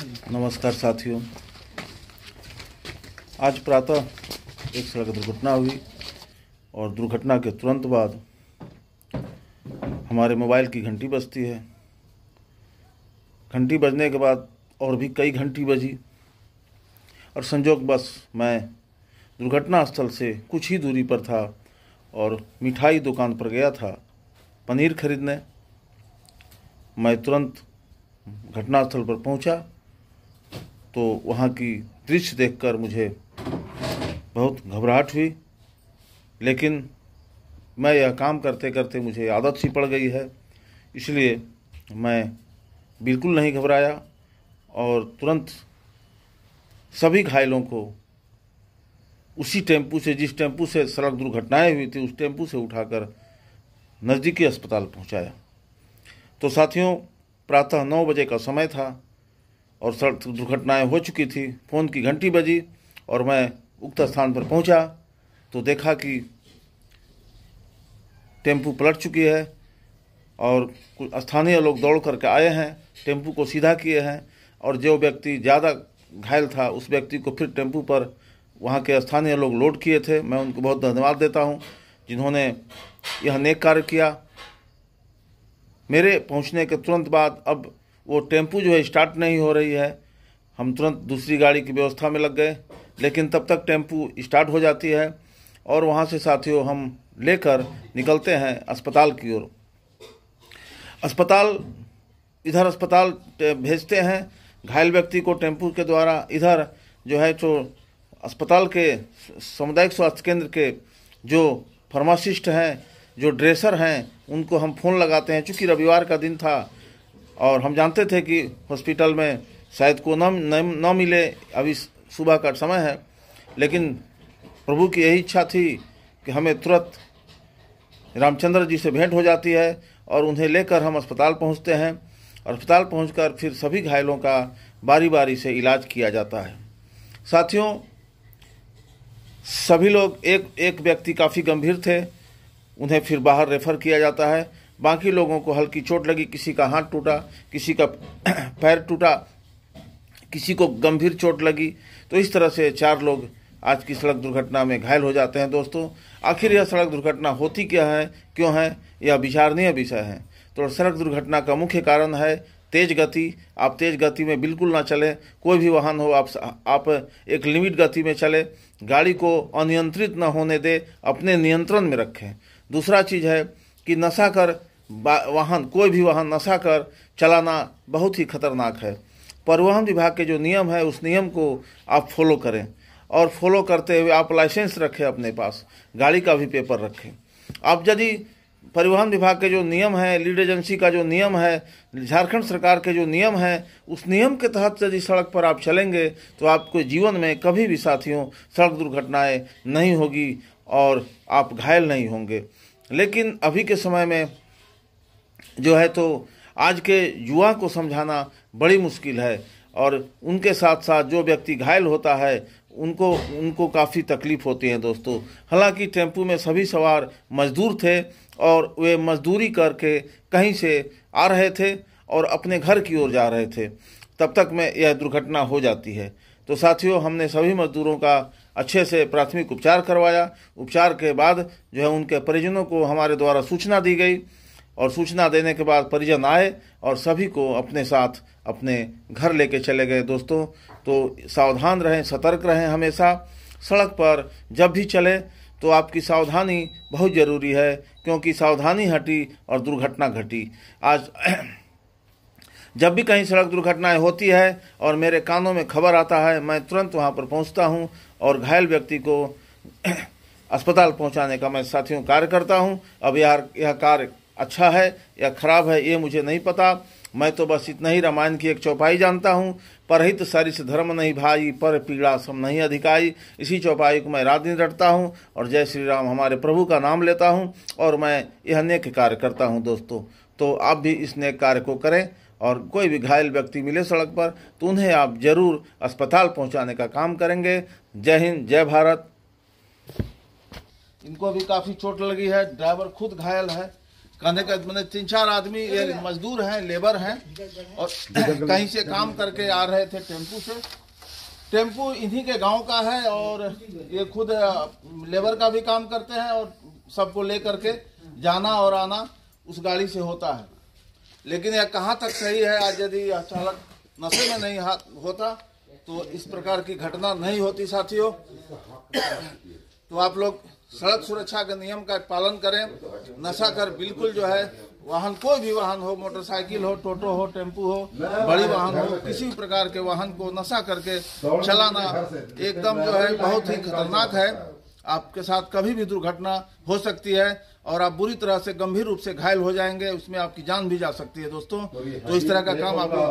नमस्कार साथियों आज प्रातः एक सड़क दुर्घटना हुई और दुर्घटना के तुरंत बाद हमारे मोबाइल की घंटी बजती है घंटी बजने के बाद और भी कई घंटी बजी और संजोग बस मैं दुर्घटना स्थल से कुछ ही दूरी पर था और मिठाई दुकान पर गया था पनीर खरीदने मैं तुरंत घटनास्थल पर पहुंचा तो वहाँ की दृश्य देखकर मुझे बहुत घबराहट हुई लेकिन मैं यह काम करते करते मुझे आदत सी पड़ गई है इसलिए मैं बिल्कुल नहीं घबराया और तुरंत सभी घायलों को उसी टेम्पू से जिस टेम्पू से सड़क दुर्घटनाएं हुई थी उस टेम्पू से उठाकर नज़दीकी अस्पताल पहुंचाया तो साथियों प्रातः नौ बजे का समय था और सड़क दुर्घटनाएं हो चुकी थी फ़ोन की घंटी बजी और मैं उक्त स्थान पर पहुंचा तो देखा कि टेम्पू पलट चुकी है और कुछ स्थानीय लोग दौड़ करके आए हैं टेम्पू को सीधा किए हैं और जो व्यक्ति ज़्यादा घायल था उस व्यक्ति को फिर टेम्पू पर वहाँ के स्थानीय लोग लोड किए थे मैं उनको बहुत धन्यवाद देता हूँ जिन्होंने यह नेक कार्य किया मेरे पहुँचने के तुरंत बाद अब वो टेम्पू जो है स्टार्ट नहीं हो रही है हम तुरंत दूसरी गाड़ी की व्यवस्था में लग गए लेकिन तब तक टेम्पू स्टार्ट हो जाती है और वहाँ से साथियों हम लेकर निकलते हैं अस्पताल की ओर अस्पताल इधर अस्पताल भेजते हैं घायल व्यक्ति को टेम्पू के द्वारा इधर जो है जो तो अस्पताल के सामुदायिक स्वास्थ्य केंद्र के जो फार्मासिस्ट हैं जो ड्रेसर हैं उनको हम फ़ोन लगाते हैं चूँकि रविवार का दिन था और हम जानते थे कि हॉस्पिटल में शायद को न न मिले अभी सुबह का समय है लेकिन प्रभु की यही इच्छा थी कि हमें तुरंत रामचंद्र जी से भेंट हो जाती है और उन्हें लेकर हम अस्पताल पहुंचते हैं और अस्पताल पहुंचकर फिर सभी घायलों का बारी बारी से इलाज किया जाता है साथियों सभी लोग एक एक व्यक्ति काफ़ी गंभीर थे उन्हें फिर बाहर रेफर किया जाता है बाकी लोगों को हल्की चोट लगी किसी का हाथ टूटा किसी का पैर टूटा किसी को गंभीर चोट लगी तो इस तरह से चार लोग आज की सड़क दुर्घटना में घायल हो जाते हैं दोस्तों आखिर यह सड़क दुर्घटना होती क्या है क्यों है यह विचारणीय विषय है तो सड़क दुर्घटना का मुख्य कारण है तेज गति आप तेज गति में बिल्कुल ना चलें कोई भी वाहन हो आप आप एक लिमिट गति में चले गाड़ी को अनियंत्रित न होने दे अपने नियंत्रण में रखें दूसरा चीज़ है कि नशा कर वाहन कोई भी वाहन नशा कर चलाना बहुत ही खतरनाक है परिवहन विभाग के जो नियम है उस नियम को आप फॉलो करें और फॉलो करते हुए आप लाइसेंस रखें अपने पास गाड़ी का भी पेपर रखें आप यदि परिवहन विभाग के जो नियम है लीड एजेंसी का जो नियम है झारखंड सरकार के जो नियम है उस नियम के तहत यदि सड़क पर आप चलेंगे तो आपके जीवन में कभी भी साथियों सड़क दुर्घटनाएं नहीं होगी और आप घायल नहीं होंगे लेकिन अभी के समय में जो है तो आज के युवा को समझाना बड़ी मुश्किल है और उनके साथ साथ जो व्यक्ति घायल होता है उनको उनको काफ़ी तकलीफ़ होती है दोस्तों हालांकि टेम्पू में सभी सवार मजदूर थे और वे मजदूरी करके कहीं से आ रहे थे और अपने घर की ओर जा रहे थे तब तक में यह दुर्घटना हो जाती है तो साथियों हमने सभी मजदूरों का अच्छे से प्राथमिक उपचार करवाया उपचार के बाद जो है उनके परिजनों को हमारे द्वारा सूचना दी गई और सूचना देने के बाद परिजन आए और सभी को अपने साथ अपने घर लेके चले गए दोस्तों तो सावधान रहें सतर्क रहें हमेशा सड़क पर जब भी चले तो आपकी सावधानी बहुत ज़रूरी है क्योंकि सावधानी हटी और दुर्घटना घटी आज जब भी कहीं सड़क दुर्घटनाएं होती है और मेरे कानों में खबर आता है मैं तुरंत वहां पर पहुंचता हूं और घायल व्यक्ति को अस्पताल पहुंचाने का मैं साथियों कार्य करता हूं अब यार यह कार्य अच्छा है या खराब है ये मुझे नहीं पता मैं तो बस इतना ही रामायण की एक चौपाई जानता हूँ पर हित सरिस धर्म नहीं भाई पर पीड़ा सम नहीं अधिकाई इसी चौपाई को मैं रात दिन रटता हूँ और जय श्री राम हमारे प्रभु का नाम लेता हूँ और मैं यह नेक कार्य करता हूँ दोस्तों तो आप भी इस नेक कार्य को करें और कोई भी घायल व्यक्ति मिले सड़क पर तो उन्हें आप जरूर अस्पताल पहुंचाने का काम करेंगे जय हिंद जय भारत इनको भी काफ़ी चोट लगी है ड्राइवर खुद घायल है कहने का मैंने मतलब, तीन चार आदमी मजदूर हैं लेबर हैं और कहीं से काम करके आ रहे थे टेम्पू से टेम्पू इन्हीं के गांव का है और ये खुद लेबर का भी काम करते हैं और सबको ले करके जाना और आना उस गाड़ी से होता है लेकिन यह कहाँ तक सही है आज यदि यह चालक नशे में नहीं होता तो इस प्रकार की घटना नहीं होती साथियों तो आप लोग सड़क सुरक्षा के नियम का पालन करें नशा कर बिल्कुल जो है वाहन कोई भी वाहन हो मोटरसाइकिल हो टोटो हो टेम्पू हो बड़ी वाहन हो किसी भी प्रकार के वाहन को नशा करके चलाना एकदम जो है बहुत ही खतरनाक है आपके साथ कभी भी दुर्घटना हो सकती है और आप बुरी तरह से गंभीर रूप से घायल हो जाएंगे उसमें आपकी जान भी जा सकती है दोस्तों तो इस तरह का काम आप